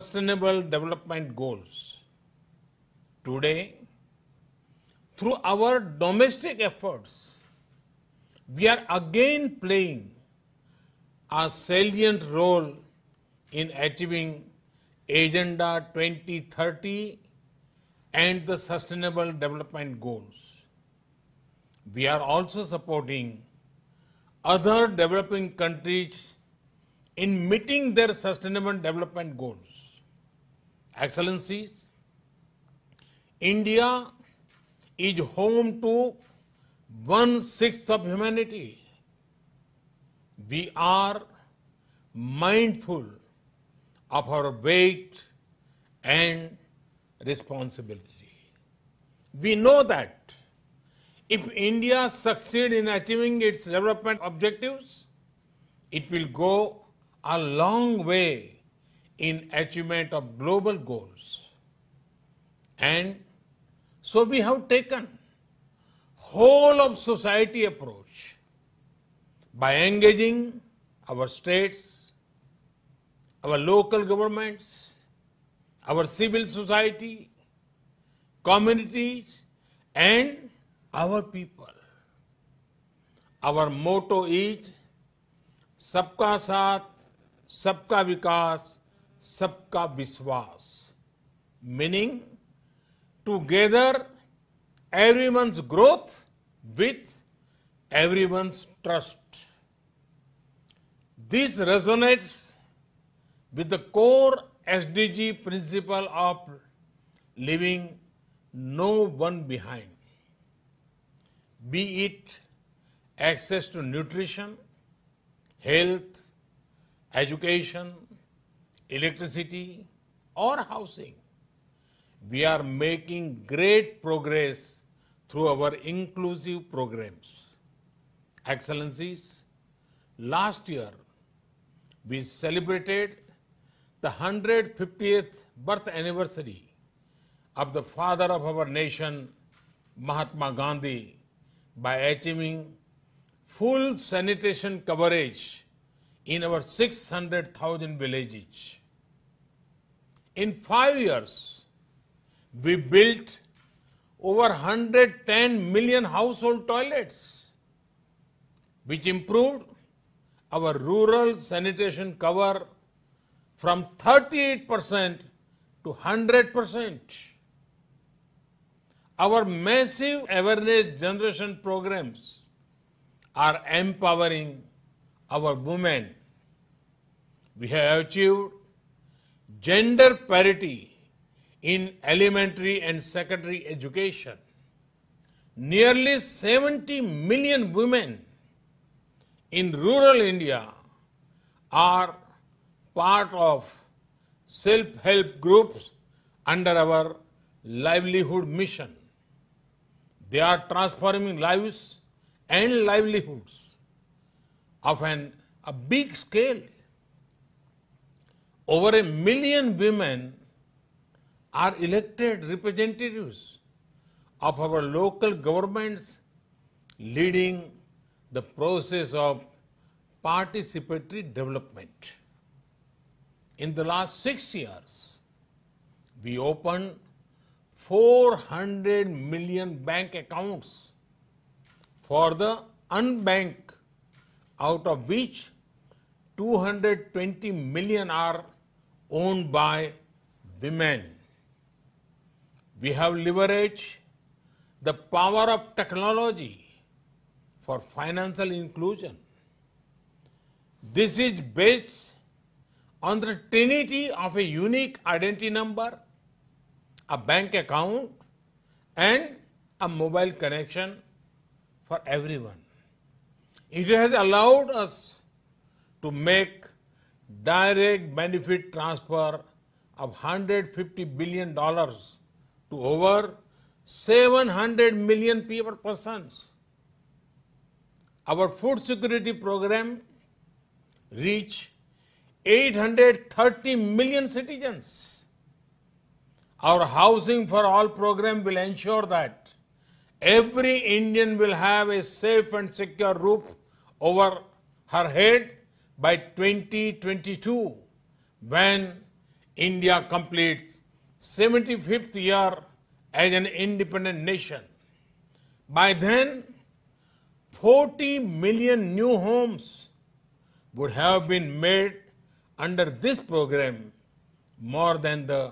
Sustainable Development Goals. Today, through our domestic efforts, we are again playing a salient role in achieving Agenda 2030 and the Sustainable Development Goals. We are also supporting other developing countries in meeting their Sustainable Development Goals. Excellencies, India is home to one sixth of humanity. We are mindful of our weight and responsibility. We know that if India succeeds in achieving its development objectives, it will go a long way in achievement of global goals. And so we have taken whole of society approach by engaging our states, our local governments, our civil society, communities and our people. Our motto is Sabka Saath, Sabka Vikas, सबका विश्वास meaning together, everyone's growth with everyone's trust. This resonates with the core SDG principle of leaving no one behind, be it access to nutrition, health, education, electricity or housing. We are making great progress through our inclusive programs. Excellencies, last year we celebrated the 150th birth anniversary of the father of our nation, Mahatma Gandhi, by achieving full sanitation coverage in our 600,000 villages. In five years, we built over 110 million household toilets, which improved our rural sanitation cover from 38% to 100%. Our massive awareness generation programs are empowering our women. We have achieved gender parity in elementary and secondary education, nearly 70 million women in rural India are part of self-help groups under our livelihood mission. They are transforming lives and livelihoods of an, a big scale over a million women are elected representatives of our local governments leading the process of participatory development. In the last six years, we opened 400 million bank accounts for the unbanked, out of which 220 million are owned by women. We have leveraged the power of technology for financial inclusion. This is based on the trinity of a unique identity number, a bank account, and a mobile connection for everyone. It has allowed us to make direct benefit transfer of 150 billion dollars to over 700 million people persons. Our food security program reach 830 million citizens. Our housing for all program will ensure that every Indian will have a safe and secure roof over her head by 2022 when India completes 75th year as an independent nation. By then, 40 million new homes would have been made under this program, more than the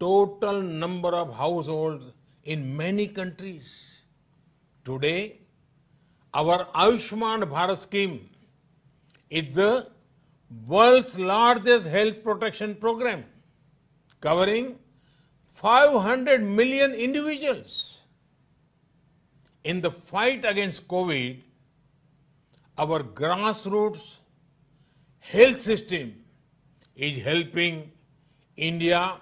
total number of households in many countries. Today, our Ayushman Bharat scheme is the world's largest health protection program covering 500 million individuals. In the fight against COVID, our grassroots health system is helping India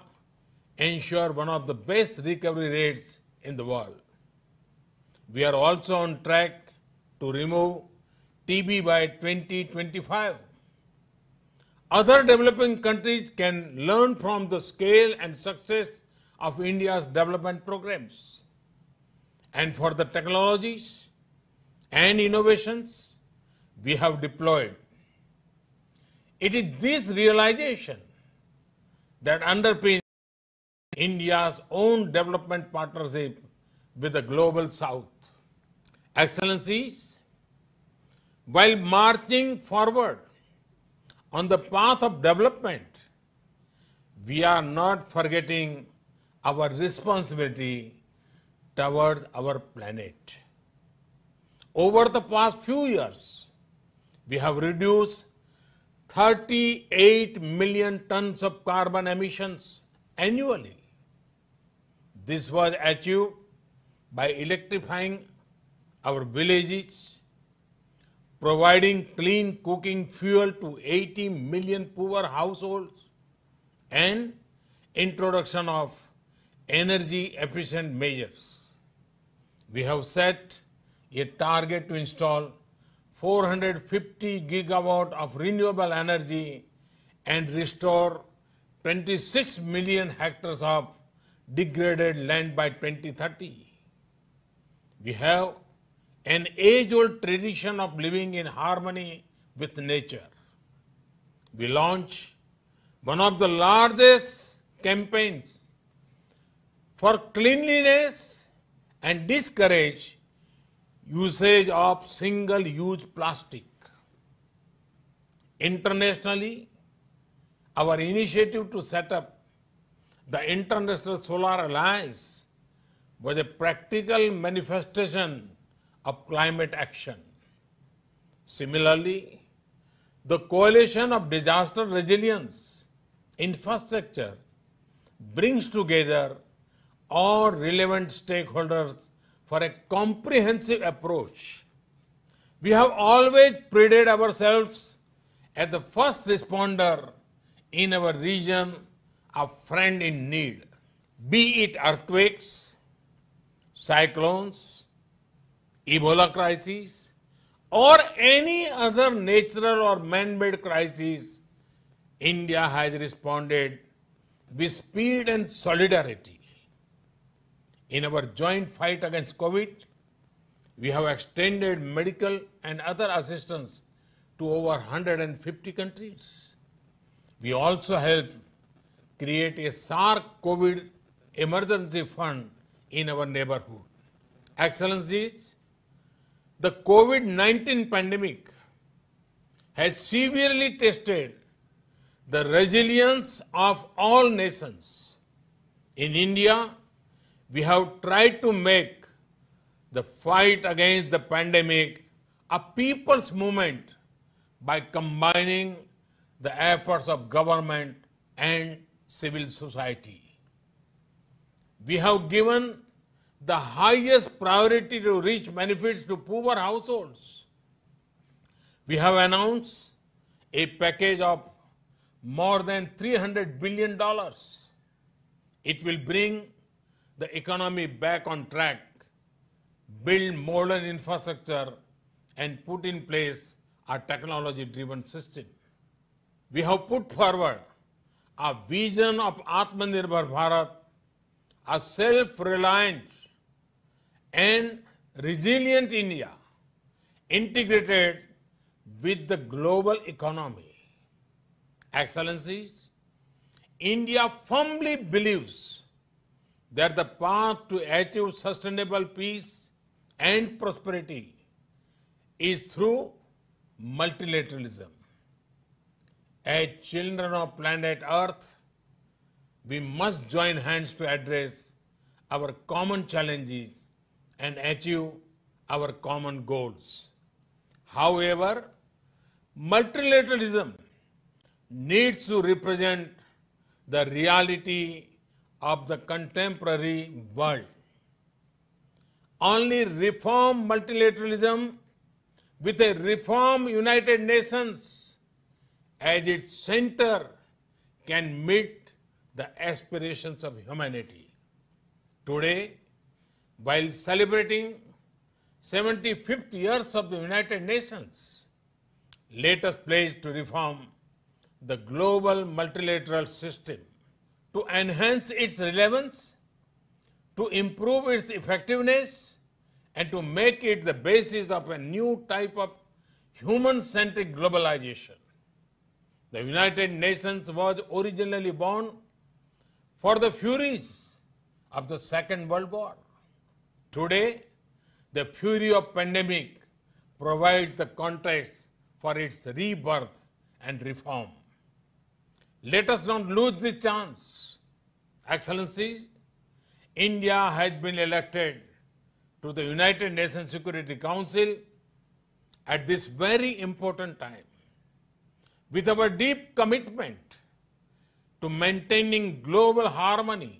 ensure one of the best recovery rates in the world. We are also on track to remove TB by 2025. Other developing countries can learn from the scale and success of India's development programs. And for the technologies and innovations we have deployed. It is this realization that underpins India's own development partnership with the Global South. Excellencies, while marching forward on the path of development, we are not forgetting our responsibility towards our planet. Over the past few years, we have reduced 38 million tons of carbon emissions annually. This was achieved by electrifying our villages, providing clean cooking fuel to 80 million poor households, and introduction of energy efficient measures. We have set a target to install 450 gigawatt of renewable energy and restore 26 million hectares of degraded land by 2030. We have an age old tradition of living in harmony with nature. We launch one of the largest campaigns for cleanliness and discourage usage of single use plastic. Internationally, our initiative to set up the International Solar Alliance was a practical manifestation of climate action. Similarly, the coalition of disaster resilience infrastructure brings together all relevant stakeholders for a comprehensive approach. We have always prided ourselves as the first responder in our region a friend in need, be it earthquakes, cyclones, Ebola crisis, or any other natural or man-made crisis, India has responded with speed and solidarity. In our joint fight against COVID, we have extended medical and other assistance to over 150 countries. We also helped create a SARC COVID emergency fund in our neighborhood. Excellencies, the COVID 19 pandemic has severely tested the resilience of all nations. In India, we have tried to make the fight against the pandemic a people's movement by combining the efforts of government and civil society. We have given the highest priority to reach benefits to poor households. We have announced a package of more than $300 billion. It will bring the economy back on track, build modern infrastructure, and put in place a technology driven system. We have put forward a vision of Atmanirbhar Bharat, a self reliant and resilient India integrated with the global economy. Excellencies, India firmly believes that the path to achieve sustainable peace and prosperity is through multilateralism. As children of planet Earth, we must join hands to address our common challenges and achieve our common goals. However, multilateralism needs to represent the reality of the contemporary world. Only reform multilateralism with a reform United Nations as its center can meet the aspirations of humanity. Today, while celebrating 75th years of the United Nations, let us pledge to reform the global multilateral system to enhance its relevance, to improve its effectiveness, and to make it the basis of a new type of human-centric globalization. The United Nations was originally born for the furies of the Second World War. Today, the fury of pandemic provides the context for its rebirth and reform. Let us not lose this chance. Excellencies, India has been elected to the United Nations Security Council at this very important time. With our deep commitment to maintaining global harmony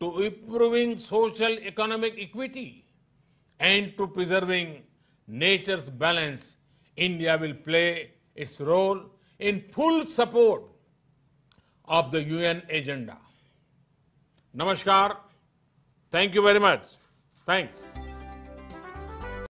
to improving social economic equity and to preserving nature's balance, India will play its role in full support of the UN agenda. Namaskar. Thank you very much. Thanks.